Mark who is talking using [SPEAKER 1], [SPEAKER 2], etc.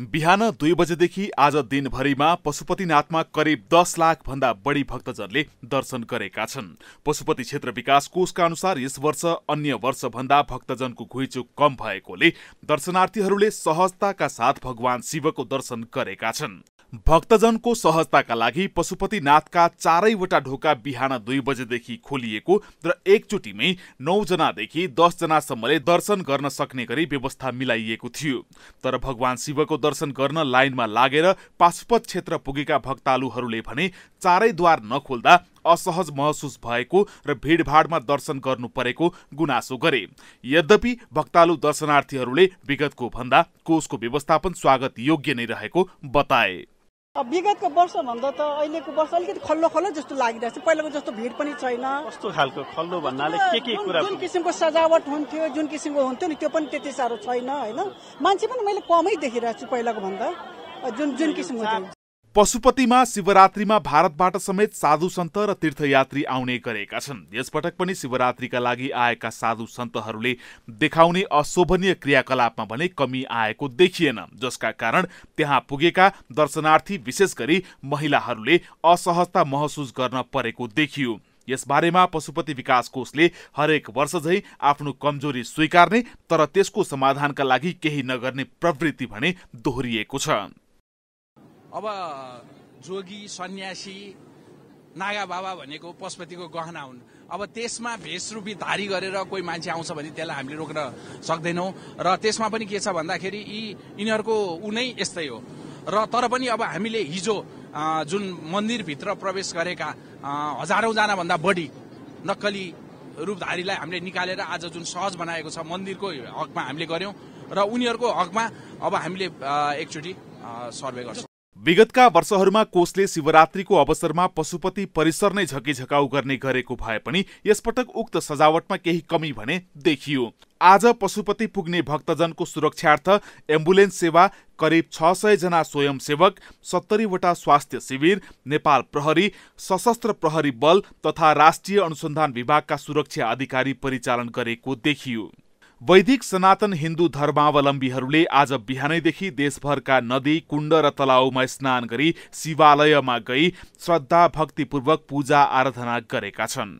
[SPEAKER 1] बिहान दुई बजेदेखि आज दिनभरिमा पशुपतिनाथमा करिब दस लाख भन्दा बढी भक्तजनले दर्शन गरेका छन् पशुपति क्षेत्र विकास कोषका अनुसार यस वर्ष अन्य वर्षभन्दा भक्तजनको घुइँचो कम भएकोले दर्शनार्थीहरूले सहजताका साथ भगवान शिवको दर्शन गरेका छन् भक्तजनको सहजताका लागि पशुपतिनाथका चारैवटा ढोका बिहान दुई बजेदेखि खोलिएको र एकचोटिमै नौजनादेखि दसजनासम्मले दर्शन गर्न सक्ने गरी व्यवस्था मिलाइएको थियो तर भगवान शिवको दर्शन गर्न लाइनमा लागेर पाशुपत क्षेत्र पुगेका भक्तालुहरूले भने चारैद्वार नखोल्दा असहज महसुस भएको र भिडभाडमा दर्शन गर्नु परेको गुनासो गरे यद्यपि भक्तालु दर्शनार्थीहरूले विगतको भन्दा कोषको व्यवस्थापन स्वागत योग्य नै रहेको बताए
[SPEAKER 2] विगतको वर्षभन्दा त अहिलेको वर्ष अलिकति खल्लो खल्लो जस्तो लागिरहेको छ पहिलाको जस्तो भिड पनि छैन कस्तो खालको खल्लो भन्नाले के के कुरा जुन किसिमको सजावट हुन्थ्यो जुन किसिमको हुन्थ्यो नि त्यो पनि त्यति साह्रो छैन होइन मान्छे पनि मैले कमै देखिरहेको छु पहिलाको भन्दा जुन जुन किसिमको
[SPEAKER 1] पशुपतिमा शिवरात्रिमा भारतबाट समेत साधु सन्त र तीर्थयात्री आउने गरेका छन् यसपटक पनि शिवरात्रिका लागि आएका साधु सन्तहरूले देखाउने अशोभनीय क्रियाकलापमा भने कमी आएको देखिएन जसका कारण त्यहाँ पुगेका दर्शनार्थी विशेष गरी महिलाहरूले असहजता महसुस गर्न परेको देखियो यसबारेमा पशुपति विकास कोषले हरेक वर्ष झै आफ्नो कमजोरी स्वीकार्ने तर त्यसको समाधानका लागि केही नगर्ने प्रवृत्ति भने दोहोरिएको छ
[SPEAKER 3] अब जोगी सन्यासी नागा बाबा भनेको पशुपतिको गहना हुन् अब त्यसमा भेषरूपी धारी गरेर कोही मान्छे आउँछ भने त्यसलाई हामीले रोक्न सक्दैनौँ र त्यसमा पनि के छ भन्दाखेरि यी यिनीहरूको ऊ नै यस्तै हो र तर पनि अब हामीले हिजो जुन मन्दिरभित्र प्रवेश गरेका भन्दा बढी नक्कली रूपधारीलाई हामीले निकालेर आज जुन सहज बनाएको छ मन्दिरको हकमा हामीले गऱ्यौँ र उनीहरूको हकमा अब हामीले एकचोटि सर्वे गर्छौँ
[SPEAKER 1] विगतका वर्षहरूमा कोषले शिवरात्रीको अवसरमा पशुपति परिसर नै झकिझकाउ गर्ने गरेको भए पनि यसपटक उक्त सजावटमा केही कमी भने देखियो आज पशुपति पुग्ने भक्तजनको सुरक्षार्थ एम्बुलेन्स सेवा करिब छ सयजना स्वयंसेवक सत्तरीवटा स्वास्थ्य शिविर नेपाल प्रहरी सशस्त्र प्रहरी बल तथा राष्ट्रिय अनुसन्धान विभागका सुरक्षा अधिकारी परिचालन गरेको देखियो वैदिक सनातन हिन्दू धर्मावलम्बीहरूले आज बिहानैदेखि देशभरका नदी कुण्ड र तलाउमा स्नान गरी शिवालयमा गई श्रद्धा भक्तिपूर्वक पूजा आराधना गरेका छन्